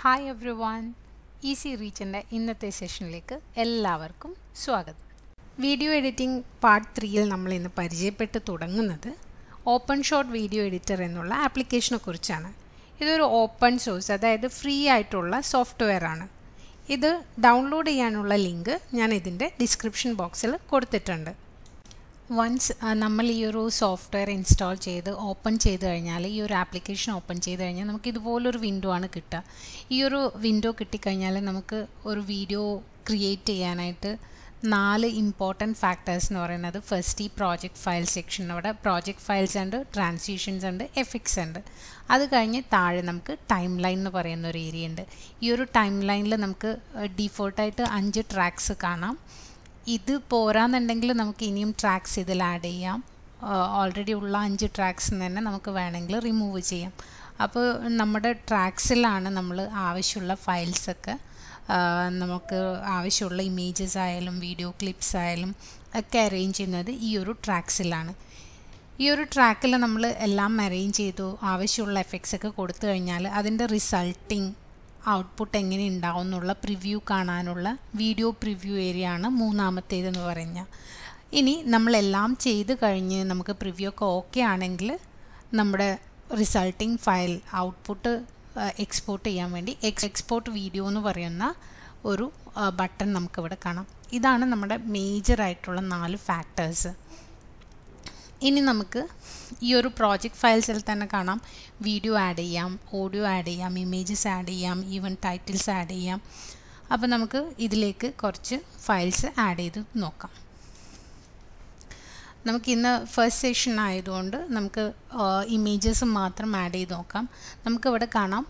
hi everyone C റീച്ചിൻ്റെ ഇന്നത്തെ സെഷനിലേക്ക് എല്ലാവർക്കും സ്വാഗതം വീഡിയോ എഡിറ്റിംഗ് പാർട്ട് ത്രീയിൽ നമ്മൾ ഇന്ന് പരിചയപ്പെട്ട് തുടങ്ങുന്നത് ഓപ്പൺ ഷോട്ട് വീഡിയോ എഡിറ്റർ എന്നുള്ള ആപ്ലിക്കേഷനെ കുറിച്ചാണ് ഇതൊരു ഓപ്പൺ സോഴ്സ് അതായത് ഫ്രീ ആയിട്ടുള്ള സോഫ്റ്റ്വെയർ ആണ് ഇത് ഡൗൺലോഡ് ചെയ്യാനുള്ള ലിങ്ക് ഞാൻ ഇതിൻ്റെ ഡിസ്ക്രിപ്ഷൻ ബോക്സിൽ കൊടുത്തിട്ടുണ്ട് വൺസ് നമ്മൾ ഈ ഒരു സോഫ്റ്റ്വെയർ ഇൻസ്റ്റാൾ ചെയ്ത് ഓപ്പൺ ചെയ്ത് കഴിഞ്ഞാൽ ഈ ഒരു ആപ്ലിക്കേഷൻ ഓപ്പൺ ചെയ്ത് കഴിഞ്ഞാൽ നമുക്ക് ഇതുപോലൊരു വിൻഡോ ആണ് കിട്ടുക ഈ ഒരു വിൻഡോ കിട്ടിക്കഴിഞ്ഞാൽ നമുക്ക് ഒരു വീഡിയോ ക്രിയേറ്റ് ചെയ്യാനായിട്ട് നാല് ഇമ്പോർട്ടൻറ്റ് ഫാക്ടേഴ്സ് എന്ന് പറയുന്നത് ഫസ്റ്റ് ഈ പ്രോജക്റ്റ് ഫയൽ സെക്ഷൻ അവിടെ പ്രോജക്റ്റ് ഫയൽസ് ഉണ്ട് ട്രാൻസിഷൻസ് ഉണ്ട് എഫിക്സ് ഉണ്ട് അത് കഴിഞ്ഞ് താഴെ നമുക്ക് ടൈം ലൈൻ എന്ന് പറയുന്ന ഒരു ഏരിയ ഉണ്ട് ഈ ഒരു ടൈം ലൈനിൽ നമുക്ക് ഡിഫോൾട്ടായിട്ട് അഞ്ച് ട്രാക്സ് കാണാം ഇത് പോരാന്നുണ്ടെങ്കിൽ നമുക്ക് ഇനിയും ട്രാക്സ് ഇതിൽ ആഡ് ചെയ്യാം ഓൾറെഡി ഉള്ള അഞ്ച് ട്രാക്സ് തന്നെ നമുക്ക് വേണമെങ്കിൽ റിമൂവ് ചെയ്യാം അപ്പോൾ നമ്മുടെ ട്രാക്സിലാണ് നമ്മൾ ആവശ്യമുള്ള ഫയൽസൊക്കെ നമുക്ക് ആവശ്യമുള്ള ഇമേജസ് ആയാലും വീഡിയോ ക്ലിപ്സ് ആയാലും ഒക്കെ അറേഞ്ച് ചെയ്യുന്നത് ഈ ഒരു ട്രാക്സിലാണ് ഈ ഒരു ട്രാക്കിൽ നമ്മൾ എല്ലാം അറേഞ്ച് ചെയ്തു ആവശ്യമുള്ള എഫക്ട്സൊക്കെ ഒക്കെ കൊടുത്തു കഴിഞ്ഞാൽ അതിൻ്റെ റിസൾട്ടിങ് ഔട്ട്പുട്ട് എങ്ങനെ ഉണ്ടാവും എന്നുള്ള പ്രിവ്യൂ കാണാനുള്ള വീഡിയോ പ്രിവ്യൂ ഏരിയ ആണ് മൂന്നാമത്തേതെന്ന് പറഞ്ഞാൽ ഇനി നമ്മളെല്ലാം ചെയ്ത് കഴിഞ്ഞ് നമുക്ക് പ്രിവ്യൂ ഒക്കെ ഓക്കെ ആണെങ്കിൽ നമ്മുടെ റിസൾട്ടിങ് ഫയൽ ഔട്ട്പുട്ട് എക്സ്പോർട്ട് ചെയ്യാൻ വേണ്ടി എക്സ് എക്സ്പോർട്ട് വീഡിയോ എന്ന് പറയുന്ന ഒരു ബട്ടൺ നമുക്കിവിടെ കാണാം ഇതാണ് നമ്മുടെ മേജറായിട്ടുള്ള നാല് ഫാക്ടേഴ്സ് ഇനി നമുക്ക് ഈ ഒരു പ്രോജക്റ്റ് ഫയൽസിൽ തന്നെ കാണാം വീഡിയോ ആഡ് ചെയ്യാം ഓഡിയോ ആഡ് ചെയ്യാം ഇമേജസ് ആഡ് ചെയ്യാം ഈവൻ ടൈറ്റിൽസ് ആഡ് ചെയ്യാം അപ്പോൾ നമുക്ക് ഇതിലേക്ക് കുറച്ച് ഫയൽസ് ആഡ് ചെയ്ത് നോക്കാം നമുക്ക് ഇന്ന് ഫസ്റ്റ് സെഷൻ ആയതുകൊണ്ട് നമുക്ക് ഇമേജസ് മാത്രം ആഡ് ചെയ്ത് നോക്കാം നമുക്കിവിടെ കാണാം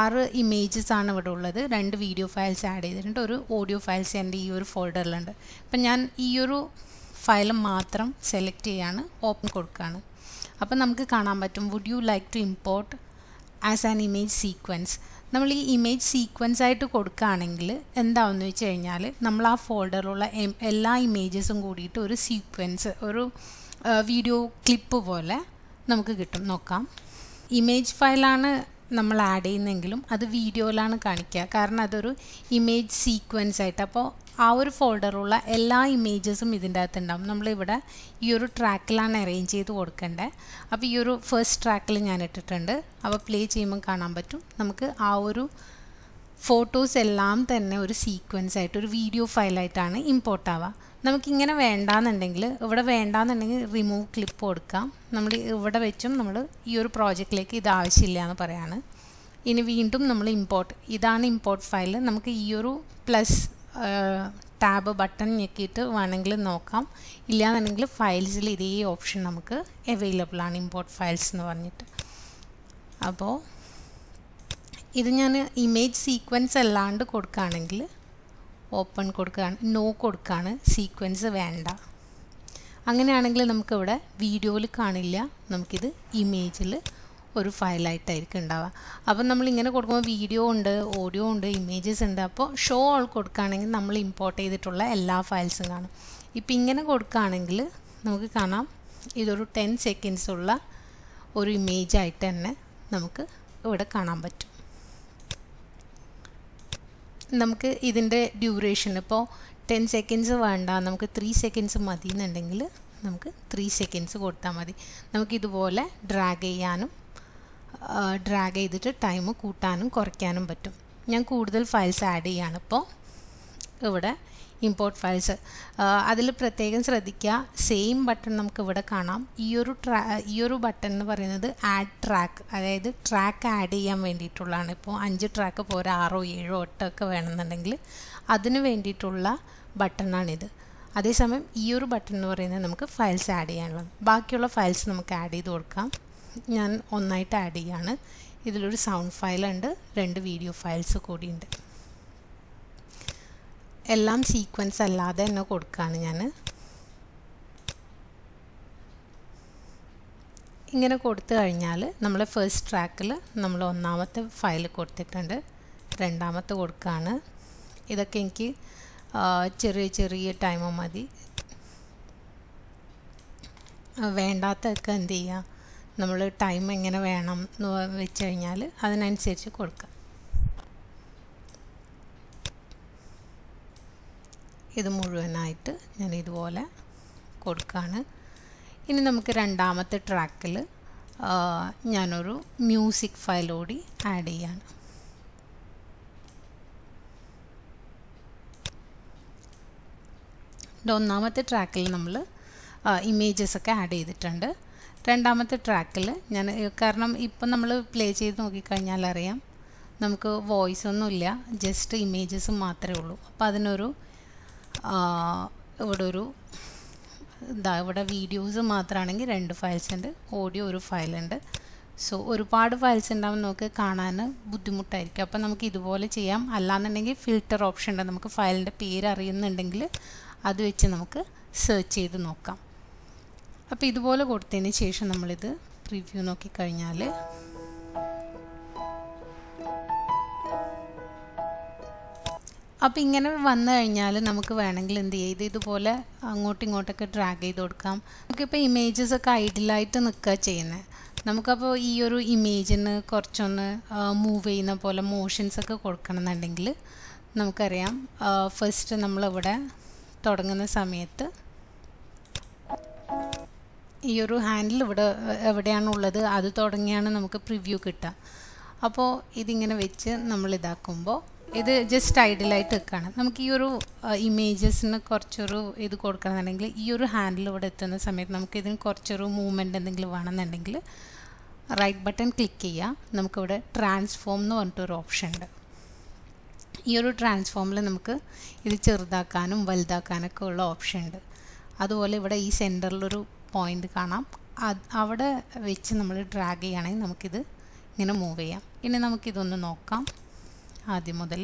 ആറ് ഇമേജസ് ആണ് ഇവിടെ ഉള്ളത് രണ്ട് വീഡിയോ ഫയൽസ് ആഡ് ചെയ്തിട്ടുണ്ട് ഒരു ഓഡിയോ ഫയൽസ് എൻ്റെ ഈ ഒരു ഫോൾഡറിലുണ്ട് അപ്പം ഞാൻ ഈ ഒരു ഫയൽ മാത്രം സെലക്ട് ചെയ്യാണ് ഓപ്പൺ കൊടുക്കുകയാണ് അപ്പം നമുക്ക് കാണാൻ പറ്റും would you like to import as an image sequence നമ്മൾ ഈ ഇമേജ് സീക്വൻസ് ആയിട്ട് കൊടുക്കുകയാണെങ്കിൽ എന്താണെന്ന് വെച്ച് കഴിഞ്ഞാൽ നമ്മൾ ആ ഫോൾഡറിലുള്ള എല്ലാ ഇമേജസും കൂടിയിട്ട് ഒരു സീക്വൻസ് ഒരു വീഡിയോ ക്ലിപ്പ് പോലെ നമുക്ക് കിട്ടും നോക്കാം ഇമേജ് ഫയലാണ് നമ്മൾ ആഡ് ചെയ്യുന്നെങ്കിലും അത് വീഡിയോയിലാണ് കാണിക്കുക കാരണം അതൊരു ഇമേജ് സീക്വൻസ് ആയിട്ട് അപ്പോൾ ആ ഒരു ഫോൾഡറുള്ള എല്ലാ ഇമേജസും ഇതിൻ്റെ അകത്തുണ്ടാവും നമ്മളിവിടെ ഈ ഒരു ട്രാക്കിലാണ് അറേഞ്ച് ചെയ്ത് കൊടുക്കേണ്ടത് അപ്പോൾ ഈ ഒരു ഫസ്റ്റ് ട്രാക്കിൽ ഞാൻ ഇട്ടിട്ടുണ്ട് അപ്പോൾ പ്ലേ ചെയ്യുമ്പോൾ കാണാൻ പറ്റും നമുക്ക് ആ ഒരു ഫോട്ടോസ് എല്ലാം തന്നെ ഒരു സീക്വൻസ് ആയിട്ട് ഒരു വീഡിയോ ഫയലായിട്ടാണ് ഇമ്പോർട്ട് ആവുക നമുക്കിങ്ങനെ വേണ്ടാന്നുണ്ടെങ്കിൽ ഇവിടെ വേണ്ടാന്നുണ്ടെങ്കിൽ റിമൂവ് ക്ലിപ്പ് കൊടുക്കാം നമ്മൾ ഇവിടെ വെച്ചും നമ്മൾ ഈ ഒരു പ്രോജക്റ്റിലേക്ക് ഇത് ആവശ്യമില്ല എന്ന് പറയാണ് ഇനി വീണ്ടും നമ്മൾ ഇമ്പോർട്ട് ഇതാണ് ഇമ്പോർട്ട് ഫയൽ നമുക്ക് ഈ ഒരു പ്ലസ് ടാബ് ബട്ടൺ ഞെക്കിയിട്ട് വേണമെങ്കിൽ നോക്കാം ഇല്ലയെന്നുണ്ടെങ്കിൽ ഫയൽസിൽ ഇതേ ഓപ്ഷൻ നമുക്ക് അവൈലബിൾ ആണ് ഇമ്പോർട്ട് ഫയൽസ് എന്ന് പറഞ്ഞിട്ട് അപ്പോൾ ഇത് ഞാൻ ഇമേജ് സീക്വൻസ് അല്ലാണ്ട് കൊടുക്കുകയാണെങ്കിൽ ഓപ്പൺ കൊടുക്കുകയാണ് നോ കൊടുക്കുകയാണ് സീക്വൻസ് വേണ്ട അങ്ങനെയാണെങ്കിൽ നമുക്കിവിടെ വീഡിയോയിൽ കാണില്ല നമുക്കിത് ഇമേജിൽ ഒരു ഫയലായിട്ടായിരിക്കും ഉണ്ടാവുക അപ്പം നമ്മളിങ്ങനെ കൊടുക്കുമ്പോൾ വീഡിയോ ഉണ്ട് ഓഡിയോ ഉണ്ട് ഇമേജസ് ഉണ്ട് അപ്പോൾ ഷോ ഓൾ കൊടുക്കുകയാണെങ്കിൽ നമ്മൾ ഇമ്പോർട്ട് ചെയ്തിട്ടുള്ള എല്ലാ ഫയൽസും കാണും ഇപ്പം ഇങ്ങനെ കൊടുക്കുകയാണെങ്കിൽ നമുക്ക് കാണാം ഇതൊരു ടെൻ സെക്കൻഡ്സുള്ള ഒരു ഇമേജായിട്ട് തന്നെ നമുക്ക് ഇവിടെ കാണാൻ പറ്റും നമുക്ക് ഇതിൻ്റെ ഡ്യൂറേഷൻ ഇപ്പോൾ ടെൻ സെക്കൻഡ്സ് വേണ്ട നമുക്ക് ത്രീ സെക്കൻഡ്സ് മതി എന്നുണ്ടെങ്കിൽ നമുക്ക് ത്രീ സെക്കൻഡ്സ് കൊടുത്താൽ മതി നമുക്കിതുപോലെ ഡ്രാഗ് ചെയ്യാനും ഡ്രാഗ് ചെയ്തിട്ട് ടൈം കൂട്ടാനും കുറയ്ക്കാനും പറ്റും ഞാൻ കൂടുതൽ ഫയൽസ് ആഡ് ചെയ്യാണ് ഇപ്പോൾ ഇവിടെ ഇമ്പോർട്ട് ഫയൽസ് അതിൽ പ്രത്യേകം ശ്രദ്ധിക്കുക സെയിം ബട്ടൺ നമുക്ക് ഇവിടെ കാണാം ഈ ഒരു ട്രാ ഈ ഒരു ബട്ടൺ എന്ന് പറയുന്നത് ആഡ് ട്രാക്ക് അതായത് ട്രാക്ക് ആഡ് ചെയ്യാൻ വേണ്ടിയിട്ടുള്ളതാണ് ഇപ്പോൾ അഞ്ച് ട്രാക്ക് പോരെ ആറോ ഏഴോ എട്ടോ ഒക്കെ വേണമെന്നുണ്ടെങ്കിൽ അതിന് വേണ്ടിയിട്ടുള്ള ബട്ടണാണിത് അതേസമയം ഈ ഒരു ബട്ടൺ എന്ന് പറയുന്നത് നമുക്ക് ഫയൽസ് ആഡ് ചെയ്യാനുള്ളത് ബാക്കിയുള്ള ഫയൽസ് നമുക്ക് ആഡ് ചെയ്ത് കൊടുക്കാം ഞാൻ ഒന്നായിട്ട് ആഡ് ചെയ്യാണ് ഇതിലൊരു സൗണ്ട് ഫയലുണ്ട് രണ്ട് വീഡിയോ ഫയൽസ് കൂടിയുണ്ട് എല്ലാം സീക്വൻസ് അല്ലാതെ തന്നെ കൊടുക്കുകയാണ് ഞാൻ ഇങ്ങനെ കൊടുത്തു കഴിഞ്ഞാൽ നമ്മൾ ഫസ്റ്റ് ട്രാക്കിൽ നമ്മൾ ഒന്നാമത്തെ ഫയൽ കൊടുത്തിട്ടുണ്ട് രണ്ടാമത്തെ കൊടുക്കുകയാണ് ഇതൊക്കെ എനിക്ക് ചെറിയ ചെറിയ ടൈം മതി വേണ്ടാത്തതൊക്കെ എന്ത് ചെയ്യുക നമ്മൾ ടൈം എങ്ങനെ വേണം എന്ന് വെച്ച് കഴിഞ്ഞാൽ അതിനനുസരിച്ച് കൊടുക്കുക ഇത് മുഴുവനായിട്ട് ഞാൻ ഇതുപോലെ കൊടുക്കുകയാണ് ഇനി നമുക്ക് രണ്ടാമത്തെ ട്രാക്കിൽ ഞാനൊരു മ്യൂസിക് ഫയൽ കൂടി ആഡ് ചെയ്യാണ് ഒന്നാമത്തെ ട്രാക്കിൽ നമ്മൾ ഇമേജസ് ഒക്കെ ആഡ് ചെയ്തിട്ടുണ്ട് രണ്ടാമത്തെ ട്രാക്കിൽ ഞാൻ കാരണം ഇപ്പം നമ്മൾ പ്ലേ ചെയ്ത് നോക്കിക്കഴിഞ്ഞാൽ അറിയാം നമുക്ക് വോയിസ് ഒന്നുമില്ല ജസ്റ്റ് ഇമേജസ് മാത്രമേ ഉള്ളൂ അപ്പോൾ അതിനൊരു ഇവിടെ ഒരു എന്താ ഇവിടെ വീഡിയോസ് മാത്രമാണെങ്കിൽ രണ്ട് ഫയൽസ് ഉണ്ട് ഓഡിയോ ഒരു ഫയലുണ്ട് സോ ഒരുപാട് ഫയൽസ് ഉണ്ടാവും നമുക്ക് കാണാൻ ബുദ്ധിമുട്ടായിരിക്കും അപ്പോൾ നമുക്ക് ഇതുപോലെ ചെയ്യാം അല്ലാന്നുണ്ടെങ്കിൽ ഫിൽറ്റർ ഓപ്ഷൻ ഉണ്ട് നമുക്ക് ഫയലിൻ്റെ പേര് അറിയുന്നുണ്ടെങ്കിൽ അത് വെച്ച് നമുക്ക് സെർച്ച് ചെയ്ത് നോക്കാം അപ്പോൾ ഇതുപോലെ കൊടുത്തതിന് ശേഷം നമ്മളിത് നോക്കി നോക്കിക്കഴിഞ്ഞാൽ അപ്പോൾ ഇങ്ങനെ വന്നു കഴിഞ്ഞാൽ നമുക്ക് വേണമെങ്കിൽ എന്ത് ചെയ്ത് ഇതുപോലെ അങ്ങോട്ടും ഇങ്ങോട്ടൊക്കെ ഡ്രാഗ് ചെയ്ത് കൊടുക്കാം നമുക്കിപ്പോൾ ഇമേജസ് ഒക്കെ ഐഡിലായിട്ട് നിൽക്കുക ചെയ്യുന്നത് നമുക്കപ്പോൾ ഈ ഒരു ഇമേജിന് കുറച്ചൊന്ന് മൂവ് ചെയ്യുന്ന പോലെ മോഷൻസ് ഒക്കെ കൊടുക്കണം എന്നുണ്ടെങ്കിൽ നമുക്കറിയാം ഫസ്റ്റ് നമ്മളിവിടെ തുടങ്ങുന്ന സമയത്ത് ഈ ഒരു ഹാൻഡിൽ ഇവിടെ എവിടെയാണുള്ളത് അത് തുടങ്ങിയാണ് നമുക്ക് പ്രിവ്യൂ കിട്ടുക അപ്പോൾ ഇതിങ്ങനെ വെച്ച് നമ്മൾ ഇതാക്കുമ്പോൾ ഇത് ജസ്റ്റ് ഐഡിലായിട്ട് വെക്കുകയാണ് നമുക്ക് ഈ ഒരു ഇമേജസിന് കുറച്ചൊരു ഇത് കൊടുക്കണമെന്നുണ്ടെങ്കിൽ ഈ ഒരു ഹാൻഡിൽ ഇവിടെ എത്തുന്ന സമയത്ത് നമുക്ക് ഇതിന് കുറച്ചൊരു മൂവ്മെൻ്റ് എന്തെങ്കിലും വേണമെന്നുണ്ടെങ്കിൽ റൈറ്റ് ബട്ടൺ ക്ലിക്ക് ചെയ്യാം നമുക്കിവിടെ ട്രാൻസ്ഫോം എന്ന് പറഞ്ഞിട്ടൊരു ഓപ്ഷൻ ഉണ്ട് ഈ ഒരു ട്രാൻസ്ഫോമിൽ നമുക്ക് ഇത് ചെറുതാക്കാനും വലുതാക്കാനൊക്കെ ഉള്ള ഓപ്ഷൻ ഉണ്ട് അതുപോലെ ഇവിടെ ഈ സെൻറ്ററിലൊരു പോയിൻ്റ് കാണാം അത് അവിടെ വെച്ച് നമ്മൾ ഡ്രാഗ് ചെയ്യുകയാണെങ്കിൽ നമുക്കിത് ഇങ്ങനെ മൂവ് ചെയ്യാം ഇനി നമുക്കിതൊന്ന് നോക്കാം ആദ്യം മുതൽ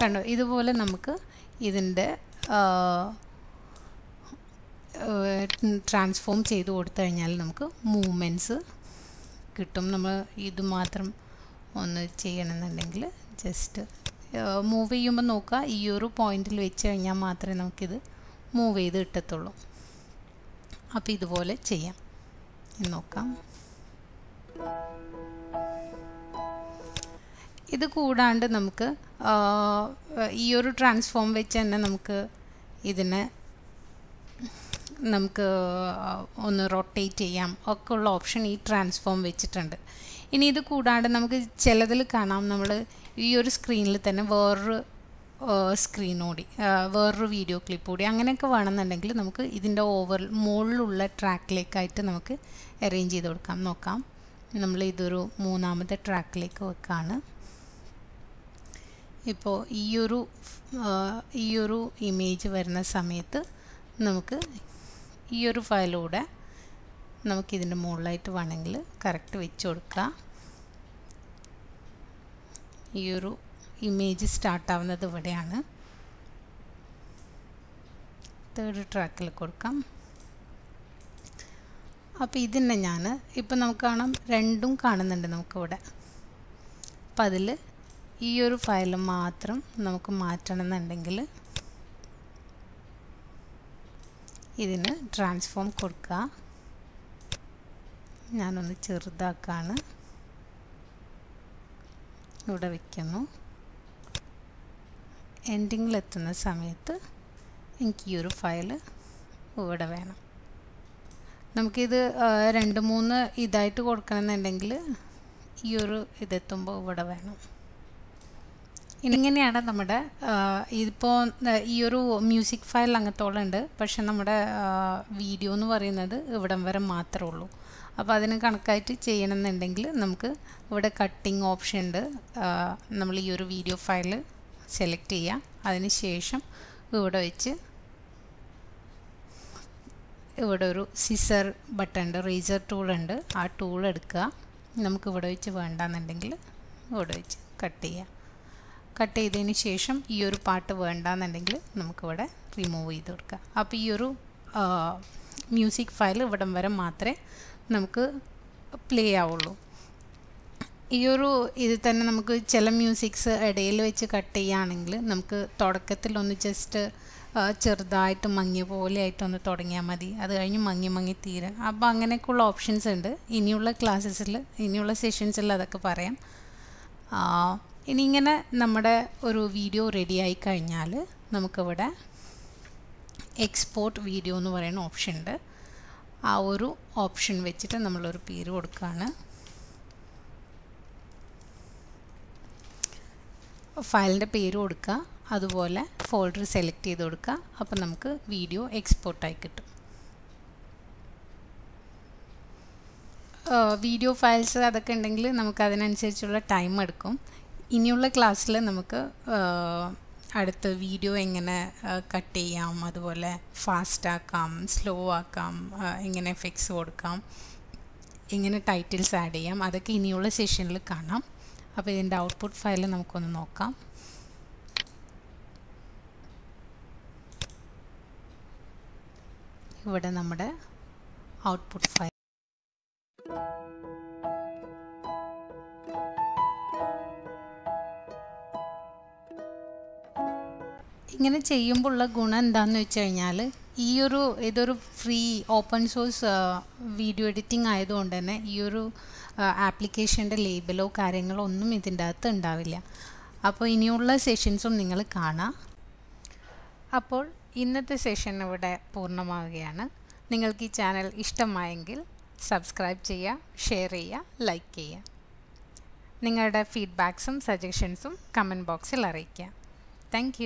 കണ്ടോ ഇതുപോലെ നമുക്ക് ഇതിൻ്റെ ട്രാൻസ്ഫോം ചെയ്ത് കൊടുത്തു കഴിഞ്ഞാൽ നമുക്ക് മൂമെൻറ്റ്സ് കിട്ടും നമ്മൾ ഇത് മാത്രം ഒന്ന് ചെയ്യണമെന്നുണ്ടെങ്കിൽ ജസ്റ്റ് മൂവ് ചെയ്യുമ്പോൾ നോക്കുക ഈ ഒരു പോയിന്റിൽ വെച്ച് കഴിഞ്ഞാൽ മാത്രമേ നമുക്കിത് മൂവ് ചെയ്ത് കിട്ടത്തുള്ളൂ അപ്പോൾ ഇതുപോലെ ചെയ്യാം നോക്കാം ഇത് കൂടാണ്ട് നമുക്ക് ഈ ഒരു ട്രാൻസ്ഫോം വെച്ച് തന്നെ നമുക്ക് ഇതിനെ നമുക്ക് ഒന്ന് റൊട്ടേറ്റ് ചെയ്യാം ഒക്കെ ഉള്ള ഓപ്ഷൻ ഈ ട്രാൻസ്ഫോം വെച്ചിട്ടുണ്ട് ഇനി ഇത് കൂടാണ്ട് നമുക്ക് ചിലതിൽ കാണാം നമ്മൾ ഈ ഒരു സ്ക്രീനിൽ തന്നെ വേറൊരു സ്ക്രീനോടി വേറൊരു വീഡിയോ ക്ലിപ്പ് കൂടി അങ്ങനെയൊക്കെ വേണമെന്നുണ്ടെങ്കിൽ നമുക്ക് ഇതിൻ്റെ ഓവർ മുകളിലുള്ള ട്രാക്കിലേക്കായിട്ട് നമുക്ക് അറേഞ്ച് ചെയ്ത് കൊടുക്കാം നോക്കാം നമ്മൾ ഇതൊരു മൂന്നാമത്തെ ട്രാക്കിലേക്ക് വെക്കുകയാണ് ഇപ്പോൾ ഈയൊരു ഈയൊരു ഇമേജ് വരുന്ന സമയത്ത് നമുക്ക് ഈയൊരു ഫയലൂടെ നമുക്കിതിൻ്റെ മുകളിലായിട്ട് വേണമെങ്കിൽ കറക്റ്റ് വെച്ച് കൊടുക്കാം ഈയൊരു ഇമേജ് സ്റ്റാർട്ടാവുന്നത് ഇവിടെയാണ് തേർഡ് ട്രാക്കിൽ കൊടുക്കാം അപ്പോൾ ഇതിനെ ഞാൻ ഇപ്പം നമുക്ക് കാണാം രണ്ടും കാണുന്നുണ്ട് നമുക്കിവിടെ അപ്പം അതിൽ ഈ ഒരു ഫയൽ മാത്രം നമുക്ക് മാറ്റണമെന്നുണ്ടെങ്കിൽ ഇതിന് ട്രാൻസ്ഫോം കൊടുക്കുക ഞാനൊന്ന് ചെറുതാക്കാണ് ഇവിടെ വയ്ക്കുന്നു എൻഡിങ്ങിലെത്തുന്ന സമയത്ത് എനിക്ക് ഈ ഒരു ഫയൽ ഇവിടെ വേണം നമുക്കിത് രണ്ട് മൂന്ന് ഇതായിട്ട് കൊടുക്കണമെന്നുണ്ടെങ്കിൽ ഈ ഒരു ഇതെത്തുമ്പോൾ ഇവിടെ വേണം ഇങ്ങനെയാണ് നമ്മുടെ ഇതിപ്പോൾ ഈ ഒരു മ്യൂസിക് ഫയൽ ഉണ്ട് പക്ഷെ നമ്മുടെ വീഡിയോ എന്ന് പറയുന്നത് ഇവിടം വരെ മാത്രമേ ഉള്ളൂ അപ്പോൾ അതിന് കണക്കായിട്ട് ചെയ്യണമെന്നുണ്ടെങ്കിൽ നമുക്ക് ഇവിടെ കട്ടിംഗ് ഓപ്ഷൻ ഉണ്ട് നമ്മൾ ഈ ഒരു വീഡിയോ ഫയൽ സെലക്ട് ചെയ്യുക അതിന് ശേഷം ഇവിടെ വെച്ച് ഇവിടെ ഒരു സിസർ ബട്ടൺ ഉണ്ട് റേസർ ടൂളുണ്ട് ആ ടൂൾ എടുക്കുക നമുക്ക് ഇവിടെ വെച്ച് വേണ്ടെന്നുണ്ടെങ്കിൽ ഇവിടെ വെച്ച് കട്ട് ചെയ്യാം കട്ട് ചെയ്തതിന് ശേഷം ഈ ഒരു പാട്ട് വേണ്ടാന്നുണ്ടെങ്കിൽ നമുക്കിവിടെ റിമൂവ് ചെയ്ത് കൊടുക്കുക അപ്പോൾ ഈ ഒരു മ്യൂസിക് ഫയൽ ഇവിടം വരെ മാത്രമേ നമുക്ക് പ്ലേ ആവുള്ളൂ ഈ ഒരു ഇത് തന്നെ നമുക്ക് ചില മ്യൂസിക്സ് ഇടയിൽ വെച്ച് കട്ട് ചെയ്യുകയാണെങ്കിൽ നമുക്ക് തുടക്കത്തിൽ ഒന്ന് ജസ്റ്റ് ചെറുതായിട്ട് മങ്ങിയ പോലെ ആയിട്ടൊന്ന് തുടങ്ങിയാൽ മതി അത് കഴിഞ്ഞ് മങ്ങി മങ്ങി തീരെ അപ്പോൾ അങ്ങനെയൊക്കെയുള്ള ഓപ്ഷൻസ് ഉണ്ട് ഇനിയുള്ള ക്ലാസ്സസിൽ ഇനിയുള്ള സെഷൻസിൽ അതൊക്കെ പറയാം ഇനി നമ്മുടെ ഒരു വീഡിയോ റെഡി ആയി കഴിഞ്ഞാൽ നമുക്കിവിടെ എക്സ്പോർട്ട് വീഡിയോ എന്ന് പറയുന്ന ഓപ്ഷൻ ഉണ്ട് ആ ഒരു ഓപ്ഷൻ വെച്ചിട്ട് നമ്മളൊരു പേര് കൊടുക്കുകയാണ് ഫയലിൻ്റെ പേര് കൊടുക്കുക അതുപോലെ ഫോൾഡർ സെലക്ട് ചെയ്ത് കൊടുക്കുക അപ്പോൾ നമുക്ക് വീഡിയോ എക്സ്പോർട്ടായി കിട്ടും വീഡിയോ ഫയൽസ് അതൊക്കെ ഉണ്ടെങ്കിൽ നമുക്ക് അതിനനുസരിച്ചുള്ള ടൈം എടുക്കും ഇനിയുള്ള ക്ലാസ്സിൽ നമുക്ക് അടുത്ത വീഡിയോ എങ്ങനെ കട്ട് ചെയ്യാം അതുപോലെ ഫാസ്റ്റ് ആക്കാം സ്ലോ ആക്കാം എങ്ങനെ ഫിക്സ് കൊടുക്കാം എങ്ങനെ ടൈറ്റിൽസ് ആഡ് ചെയ്യാം അതൊക്കെ ഇനിയുള്ള സെഷനിൽ കാണാം അപ്പോൾ ഇതിൻ്റെ ഔട്ട്പുട്ട് ഫയൽ നമുക്കൊന്ന് നോക്കാം ഇവിടെ നമ്മുടെ ഔട്ട്പുട്ട് ഫയൽ ഇങ്ങനെ ചെയ്യുമ്പോൾ ഉള്ള ഗുണം എന്താണെന്ന് വെച്ച് കഴിഞ്ഞാൽ ഈ ഒരു ഇതൊരു free open source video editing ആയതുകൊണ്ട് തന്നെ ഈ ഒരു ആപ്ലിക്കേഷൻ്റെ ലേബലോ കാര്യങ്ങളോ ഒന്നും ഇതിൻ്റെ അകത്ത് ഉണ്ടാവില്ല അപ്പോൾ ഇനിയുള്ള സെഷൻസും നിങ്ങൾ കാണാം അപ്പോൾ ഇന്നത്തെ സെഷൻ ഇവിടെ പൂർണ്ണമാവുകയാണ് നിങ്ങൾക്ക് ഈ ചാനൽ ഇഷ്ടമായെങ്കിൽ സബ്സ്ക്രൈബ് ചെയ്യുക ഷെയർ ചെയ്യുക ലൈക്ക് ചെയ്യുക നിങ്ങളുടെ ഫീഡ്ബാക്സും സജഷൻസും കമൻറ്റ് ബോക്സിൽ അറിയിക്കുക താങ്ക്